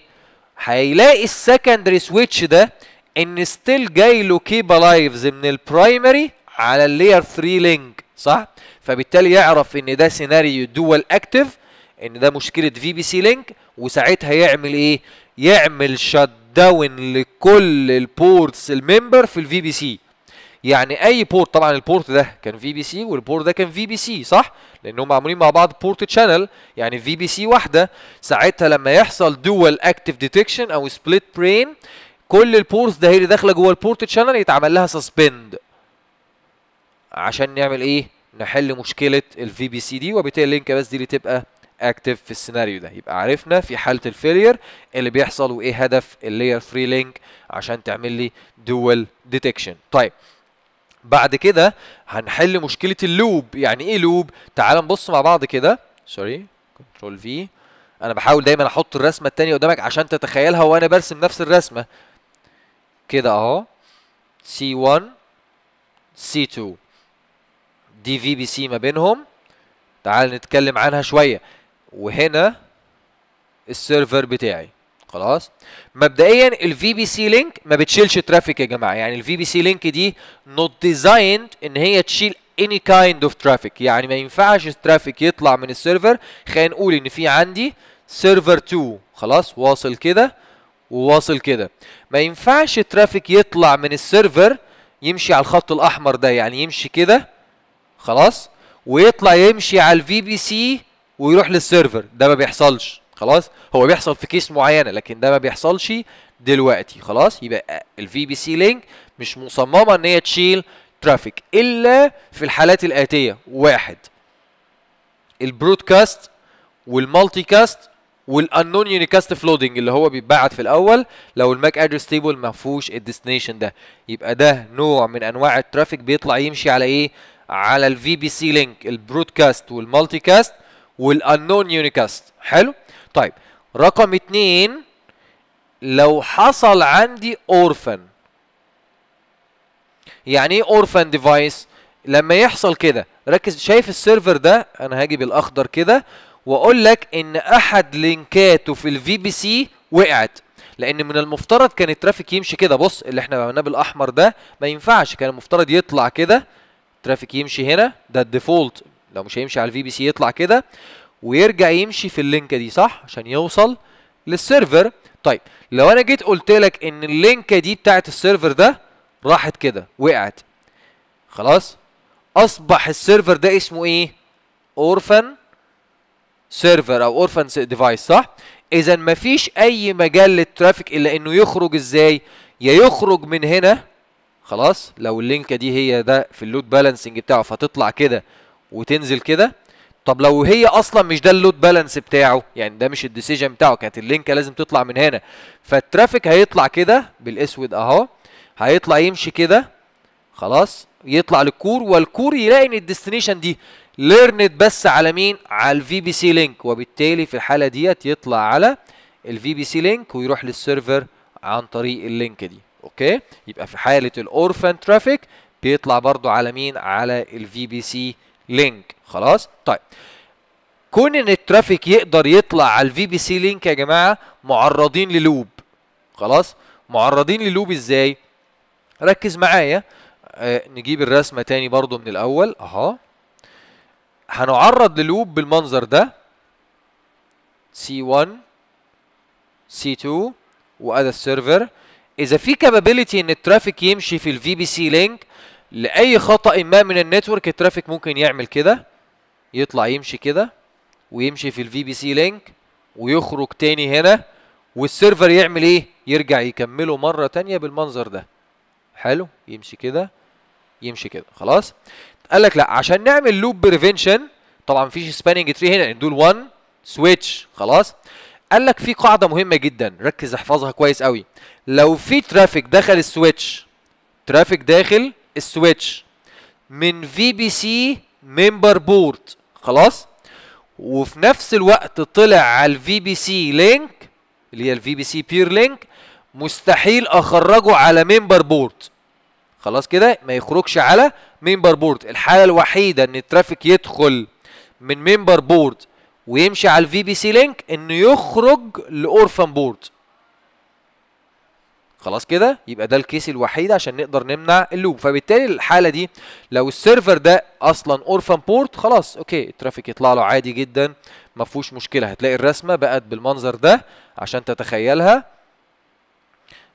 هيلاقي السكندري سويتش ده ان ستيل جاي له كيبا لايفز من البرايمري على اللير 3 لينك صح فبالتالي يعرف ان ده سيناريو دوال اكتف ان ده مشكله في بي سي لينك وساعتها يعمل ايه يعمل شت داون لكل البورتس الممبر في الفي بي سي يعني اي بورت طبعا البورت ده كان في بي سي والبورت ده كان في بي سي صح لان هم مع بعض بورت شانل يعني في بي سي واحده ساعتها لما يحصل دول اكتف ديتكشن او سبليت برين كل البورتس ده هي اللي داخله جوه البورت شانل يتعمل لها سسبند عشان نعمل ايه نحل مشكله الفي بي سي دي وبالتالي اللينكه بس دي اللي تبقى اكتف في السيناريو ده يبقى عرفنا في حاله الفيلير اللي بيحصل وايه هدف اللاير 3 لينك عشان تعمل لي دول ديتكشن طيب بعد كده هنحل مشكله اللوب يعني ايه لوب تعال نبص مع بعض كده سوري كنترول في انا بحاول دايما احط الرسمه الثانيه قدامك عشان تتخيلها وانا برسم نفس الرسمه كده اهو C1 C2 دي في بي سي ما بينهم تعال نتكلم عنها شويه وهنا السيرفر بتاعي خلاص مبدئيا الفي بي سي لينك ما بتشيلش ترافيك يا جماعه يعني الفي بي سي لينك دي نوت ديزايند ان هي تشيل اني كايند اوف ترافيك يعني ما ينفعش الترافيك يطلع من السيرفر خلينا نقول ان في عندي سيرفر 2 خلاص واصل كده وواصل كده ما ينفعش الترافيك يطلع من السيرفر يمشي على الخط الاحمر ده يعني يمشي كده خلاص ويطلع يمشي على الفي بي سي ويروح للسيرفر ده ما بيحصلش خلاص هو بيحصل في كيس معينه لكن ده ما بيحصلش دلوقتي خلاص يبقى الفي بي سي لينك مش مصممه ان هي تشيل ترافيك الا في الحالات الاتيه واحد البرودكاست والمالتي كاست والانون يونيكاست فلودنج اللي هو بيتبعت في الاول لو الماك ادرس تيبل ما فيهوش الديستنيشن ده يبقى ده نوع من انواع الترافيك بيطلع يمشي على ايه على الفي بي سي لينك البرودكاست والمالتي كاست والانون يونيكاست حلو طيب رقم اتنين لو حصل عندي اورفن يعني ايه اورفن ديفايس لما يحصل كده ركز شايف السيرفر ده انا هاجي بالاخضر كده واقول لك ان احد لينكاته في الفي بي سي وقعت لان من المفترض كان الترافيك يمشي كده بص اللي احنا عملناه بالاحمر ده ما ينفعش كان المفترض يطلع كده الترافيك يمشي هنا ده الديفولت لو مش هيمشي على الفي بي سي يطلع كده ويرجع يمشي في اللينكه دي صح عشان يوصل للسيرفر طيب لو انا جيت قلت لك ان اللينكه دي بتاعت السيرفر ده راحت كده وقعت خلاص اصبح السيرفر ده اسمه ايه اورفن سيرفر او اورفن ديفايس صح اذا مفيش اي مجال للترافيك الا انه يخرج ازاي يا يخرج من هنا خلاص لو اللينكه دي هي ده في اللود بالانسنج بتاعه فتطلع كده وتنزل كده طب لو هي اصلا مش ده اللود بالانس بتاعه يعني ده مش الديسيجن بتاعه كانت اللينكه لازم تطلع من هنا فالترافيك هيطلع كده بالاسود اهو هيطلع يمشي كده خلاص يطلع للكور والكور يلاقي ان الديستنيشن دي ليرنت بس على مين على الفي بي سي لينك وبالتالي في الحاله ديت يطلع على الفي بي سي لينك ويروح للسيرفر عن طريق اللينك دي اوكي يبقى في حاله الاورفن ترافيك بيطلع برضو على مين على الفي بي سي لينك خلاص طيب كون ان الترافيك يقدر يطلع على الفي بي سي لينك يا جماعه معرضين للوب خلاص معرضين للوب ازاي ركز معايا آه نجيب الرسمه تاني برضو من الاول اهو هنعرض للوب بالمنظر ده C1 C2 وادى السيرفر إذا في كابابيلتي إن الترافيك يمشي في الفي بي سي لينك لأي خطأ ما من النتورك الترافيك ممكن يعمل كده يطلع يمشي كده ويمشي في الفي بي سي لينك ويخرج تاني هنا والسيرفر يعمل ايه يرجع يكمله مرة تانية بالمنظر ده حلو يمشي كده يمشي كده خلاص قال لك لا عشان نعمل لوب بريفنشن طبعا مفيش سباننج تري هنا دول 1 سويتش خلاص قال لك في قاعده مهمه جدا ركز احفظها كويس قوي لو في ترافيك دخل السويتش ترافيك داخل السويتش من في بي سي ممبر بورد خلاص وفي نفس الوقت طلع على الفي بي سي لينك اللي هي الفي بي سي بير لينك مستحيل اخرجه على ممبر بورد خلاص كده ما يخرجش على ممبر بورد الحاله الوحيده ان الترافيك يدخل من ممبر بورد ويمشي على الفي بي سي لينك انه يخرج لاورفان بورد خلاص كده يبقى ده الكيس الوحيد عشان نقدر نمنع اللوب فبالتالي الحاله دي لو السيرفر ده اصلا اورفان بورت خلاص اوكي الترافيك يطلع له عادي جدا ما فيهوش مشكله هتلاقي الرسمه بقت بالمنظر ده عشان تتخيلها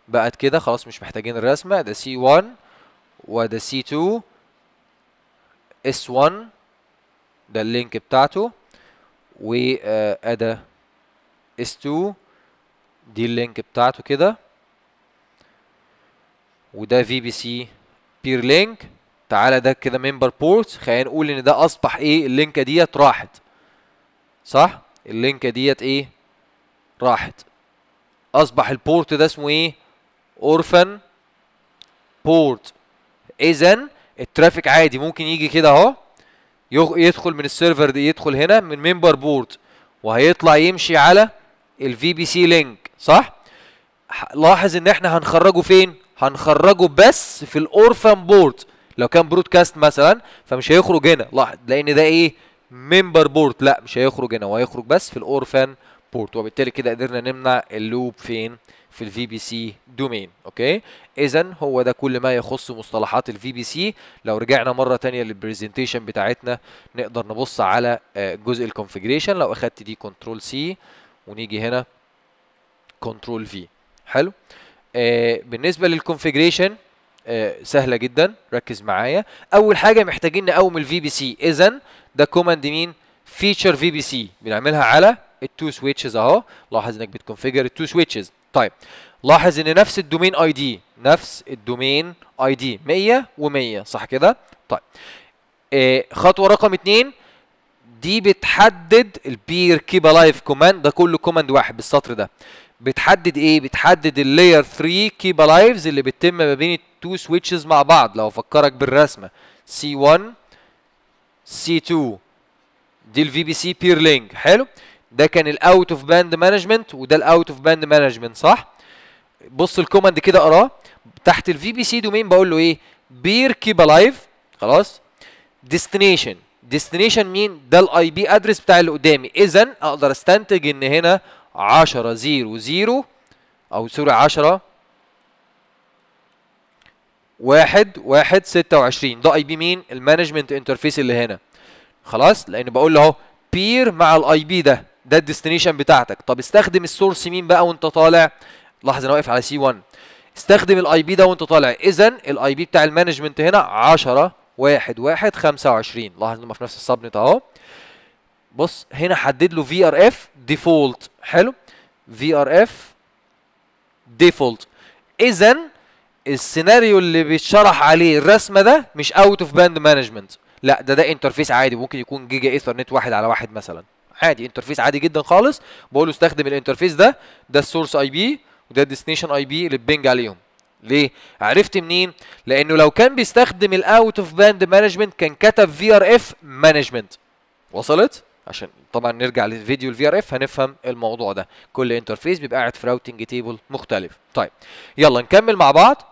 بقت كده خلاص مش محتاجين الرسمه ده سي 1 وده سي 2 اس 1 ده اللينك بتاعته وادا اس 2 دي اللينك بتاعته كده وده في بي سي بير لينك تعالى ده كده ممبر بورت خلينا نقول ان ده اصبح ايه اللينكه ديت راحت صح اللينكه ديت ايه راحت اصبح البورت ده اسمه ايه اورفن بورت اذا الترافيك عادي ممكن يجي كده اهو يدخل من السيرفر ده يدخل هنا من ممبر بورت وهيطلع يمشي على الفي بي سي لينك صح لاحظ ان احنا هنخرجه فين هنخرجه بس في الاورفان بورد لو كان برودكاست مثلا فمش هيخرج هنا لاحظ لان ده ايه ممبر بورد لا مش هيخرج هنا وهيخرج بس في الاورفان بورت وبالتالي كده قدرنا نمنع اللوب فين في الفي بي سي دومين اوكي اذا هو ده كل ما يخص مصطلحات الفي بي سي لو رجعنا مره ثانيه للبرزنتيشن بتاعتنا نقدر نبص على آه، جزء الكونفيجريشن لو اخدت دي كنترول سي ونيجي هنا كنترول في حلو آه، بالنسبه للكونفجريشن آه، سهله جدا ركز معايا اول حاجه محتاجين نقوم الـ بي سي اذا ده كوماند مين فيتشر في بي سي بنعملها على التو سويتشز اهو لاحظ انك بتكونفيجر التو سويتشز طيب لاحظ ان نفس الدومين اي دي نفس الدومين اي دي 100 و100 صح كده طيب آه، خطوه رقم اثنين دي بتحدد البير كيب الايف كوماند ده كله كوماند واحد بالسطر ده بتحدد ايه بتحدد اللاير 3 كيبا لايفز اللي بتتم ما بين التو سويتشز مع بعض لو افكرك بالرسمه سي 1 سي 2 دي الفي بي سي بير لينك حلو ده كان الاوت اوف باند مانجمنت وده الاوت اوف باند مانجمنت صح بص الكوماند كده اقراه تحت الفي بي سي دومين بقول له ايه بير كيب الايف خلاص ديستنيشن ديستنيشن مين ده الاي بي ادرس بتاع اللي قدامي اذا اقدر استنتج ان هنا 10 زيرو زيرو أو سوري 10 واحد واحد ستة وعشرين ده اي بي مين المانجمنت انترفيس اللي هنا خلاص لان بقول له اهو بير مع الاي بي ده ده الديستنيشن بتاعتك طب استخدم السورس مين بقى وانت طالع لحظه انا واقف على سي 1 استخدم الاي بي ده وانت طالع اذا الاي بي بتاع المانجمنت هنا 10 1 1 25 لاحظ ان هم في نفس السبنت اهو بص هنا حدد له في ار اف ديفولت حلو في ار اف ديفولت اذا السيناريو اللي بيتشرح عليه الرسمه ده مش اوت اوف باند مانجمنت لا ده ده انترفيس عادي ممكن يكون جيجا ايثرنت واحد على واحد مثلا عادي انترفيس عادي جدا خالص بقول له استخدم الانترفيس ده ده السورس اي بي وده الديستنيشن اي بي اللي بينج عليهم ليه؟ عرفت منين؟ لانه لو كان بيستخدم الاوت اوف باند مانجمنت كان كتب في ار اف مانجمنت وصلت؟ عشان طبعا نرجع للفيديو الفي ار اف هنفهم الموضوع ده كل انترفيس بيبقى قاعد في راوتنج تيبل مختلف طيب يلا نكمل مع بعض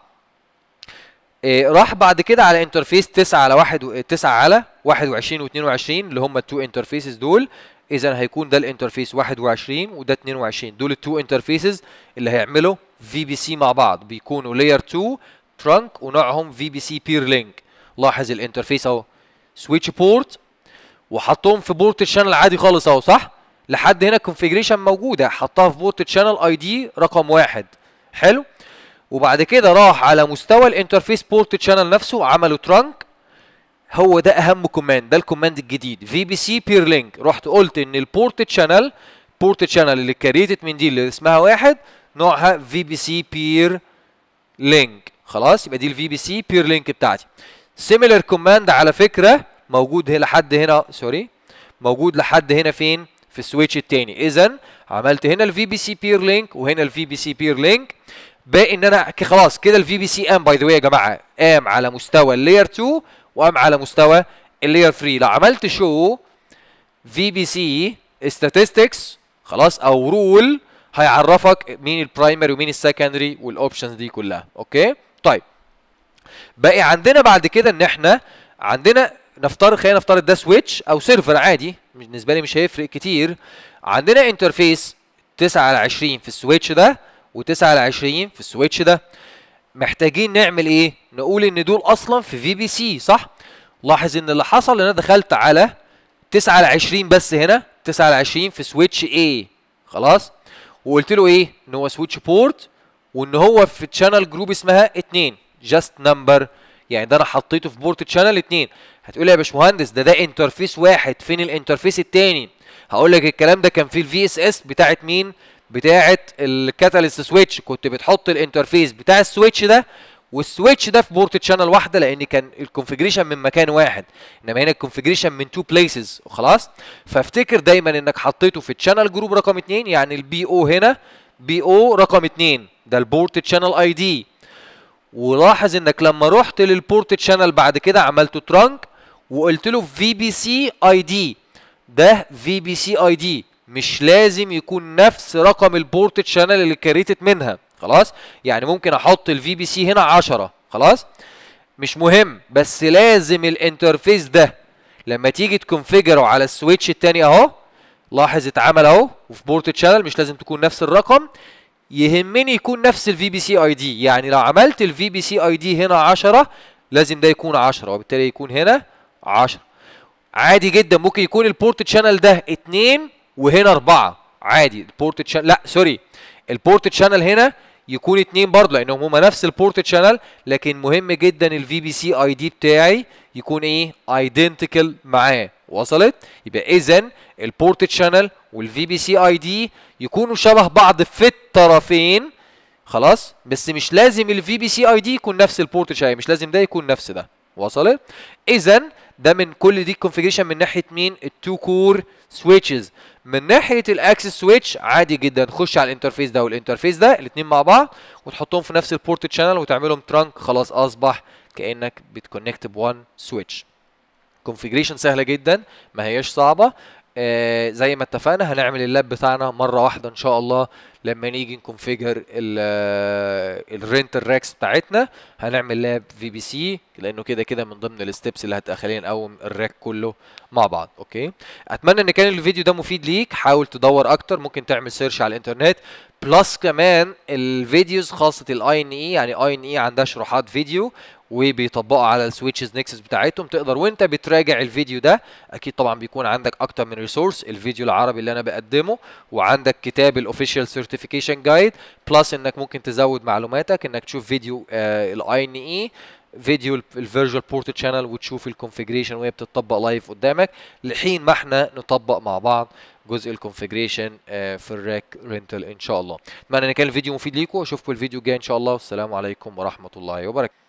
إيه راح بعد كده على انترفيس 9 على 1 و... 9 على 21 و 22 اللي هم التو انترفيسز دول اذا هيكون ده الانترفيس 21 وده 22 دول التو انترفيسز اللي هيعملوا في بي سي مع بعض بيكونوا لاير 2 ترانك ونوعهم في بي سي بير لينك لاحظ الانترفيس اهو سويتش بورت وحطهم في بورت الشانل عادي خالص اهو صح لحد هنا الكونفيجريشن موجوده حطها في بورت الشانل اي دي رقم واحد حلو وبعد كده راح على مستوى الانترفيس بورت شانل نفسه عملوا ترانك هو ده اهم كوماند ده الكوماند الجديد في بي سي بير لينك رحت قلت ان البورت شانل بورت شانل اللي كريتت من دي اللي اسمها واحد نوعها في بي سي بير لينك خلاص يبقى دي الفي بي سي بير لينك بتاعتي سيميلر كوماند على فكره موجود هنا لحد هنا سوري موجود لحد هنا فين في السويتش الثاني اذا عملت هنا الفي بي سي بير لينك وهنا الفي بي سي بير لينك باقي ان انا خلاص كده الفي بي سي ام باي ذا واي يا جماعه قام على مستوى اللاير 2 وقام على مستوى اللاير 3 لو عملت شو في بي سي ستاتستكس خلاص او رول هيعرفك مين البرايمري ومين السكندري والاوبشنز دي كلها اوكي طيب باقي عندنا بعد كده ان احنا عندنا نفترض خلينا نفترض ده سويتش او سيرفر عادي بالنسبه لي مش هيفرق كتير عندنا انترفيس 9 على 20 في السويتش ده و9 على 20 في السويتش ده محتاجين نعمل ايه نقول ان دول اصلا في في بي سي صح لاحظ ان اللي حصل ان انا دخلت على 9 على 20 بس هنا 9 على 20 في سويتش A خلاص وقلت له ايه ان هو سويتش بورت وان هو في تشانل جروب اسمها 2 جاست نمبر 2 يعني ده انا حطيته في بورت شانل 2 هتقول لي يا باشمهندس ده ده انترفيس واحد فين الانترفيس الثاني هقول لك الكلام ده كان في الفي اس اس بتاعه مين بتاعه الكاتاليست سويتش كنت بتحط الانترفيس بتاع السويتش ده والسويتش ده في بورت شانل واحده لان كان الكونفجريشن من مكان واحد انما هنا الكونفجريشن من تو بليسز خلاص فافتكر دايما انك حطيته في الشانل جروب رقم 2 يعني البي او هنا بي او رقم 2 ده البورت شانل اي دي ولاحظ انك لما رحت للبورت شانل بعد كده عملته ترانك وقلت له في بي سي اي دي ده في بي سي اي دي مش لازم يكون نفس رقم البورت شانل اللي كريتت منها خلاص يعني ممكن احط الفي بي سي هنا 10 خلاص مش مهم بس لازم الانترفيس ده لما تيجي تكونفيجره على السويتش الثاني اهو لاحظ اتعمل اهو وفي بورت شانل مش لازم تكون نفس الرقم يهمني يكون نفس الفي بي سي اي دي يعني لو عملت الفي بي سي اي دي هنا 10 لازم ده يكون 10 وبالتالي يكون هنا 10 عادي جدا ممكن يكون البورت شانل ده 2 وهنا 4 عادي البورت شانل لا سوري البورت شانل هنا يكون 2 برضه لانهم هما نفس البورت شانل لكن مهم جدا الفي بي سي اي دي بتاعي يكون ايه ايدنتيكال معاه وصلت يبقى اذا البورت شانل والفي بي سي اي دي يكونوا شبه بعض في الطرفين خلاص بس مش لازم الفي بي سي اي دي يكون نفس البورت شانل مش لازم ده يكون نفس ده وصلت اذا ده من كل دي الكونفيجريشن من ناحيه مين التو كور سويتشز من ناحيه الاكسس سويتش عادي جدا خش على الانترفيس ده والانترفيس ده الاثنين مع بعض وتحطهم في نفس البورت شانل وتعملهم ترانك خلاص اصبح كانك بتكونكت بوان سويتش كونفيجريشن سهله جدا ما هياش صعبه آه، زي ما اتفقنا هنعمل اللاب بتاعنا مره واحده ان شاء الله لما نيجي نكونفيجر آه، الرنت الراكس بتاعتنا هنعمل لاب في بي سي لانه كده كده من ضمن الستبس اللي هتخلينا نقوم الراك كله مع بعض اوكي اتمنى ان كان الفيديو ده مفيد ليك حاول تدور اكتر ممكن تعمل سيرش على الانترنت بلس كمان الفيديوز خاصه الاي ان اي e، يعني اي ان اي عندها شروحات فيديو وبيطبقوا على السويتشز نكسس بتاعتهم تقدر وانت بتراجع الفيديو ده اكيد طبعا بيكون عندك اكتر من ريسورس الفيديو العربي اللي انا بقدمه وعندك كتاب الاوفيشال سيرتيفيكيشن جايد بلس انك ممكن تزود معلوماتك انك تشوف فيديو الاي ان اي فيديو الفيرجوال بورت شانل وتشوف الكونفيجريشن وهي بتطبق لايف قدامك لحين ما احنا نطبق مع بعض جزء الكونفيجريشن آه، في الراك رينتال ان شاء الله اتمنى ان كان الفيديو مفيد ليكم اشوفكم الفيديو الجاي ان شاء الله والسلام عليكم ورحمه الله وبركاته